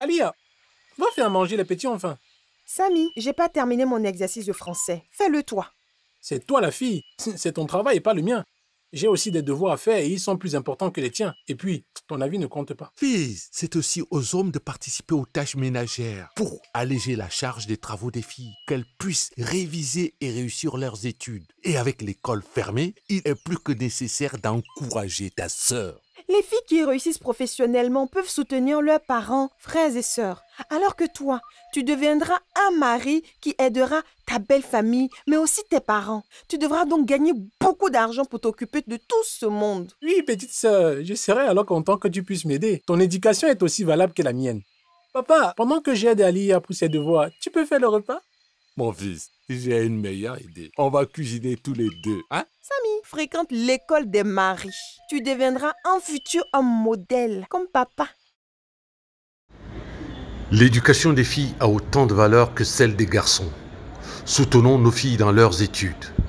Alia, va faire manger les petits enfin. Samy, j'ai pas terminé mon exercice de français. Fais-le toi. C'est toi la fille. C'est ton travail et pas le mien. J'ai aussi des devoirs à faire et ils sont plus importants que les tiens. Et puis, ton avis ne compte pas. Fils, c'est aussi aux hommes de participer aux tâches ménagères pour alléger la charge des travaux des filles, qu'elles puissent réviser et réussir leurs études. Et avec l'école fermée, il est plus que nécessaire d'encourager ta sœur les filles qui réussissent professionnellement peuvent soutenir leurs parents, frères et sœurs. Alors que toi, tu deviendras un mari qui aidera ta belle famille, mais aussi tes parents. Tu devras donc gagner beaucoup d'argent pour t'occuper de tout ce monde. Oui, petite sœur, je serai alors content que tu puisses m'aider. Ton éducation est aussi valable que la mienne. Papa, pendant que j'aide Ali à pousser ses devoirs, tu peux faire le repas Mon fils, j'ai une meilleure idée. On va cuisiner tous les deux, hein Samy, fréquente l'école des maris. Tu deviendras un futur un modèle, comme papa. L'éducation des filles a autant de valeur que celle des garçons. Soutenons nos filles dans leurs études.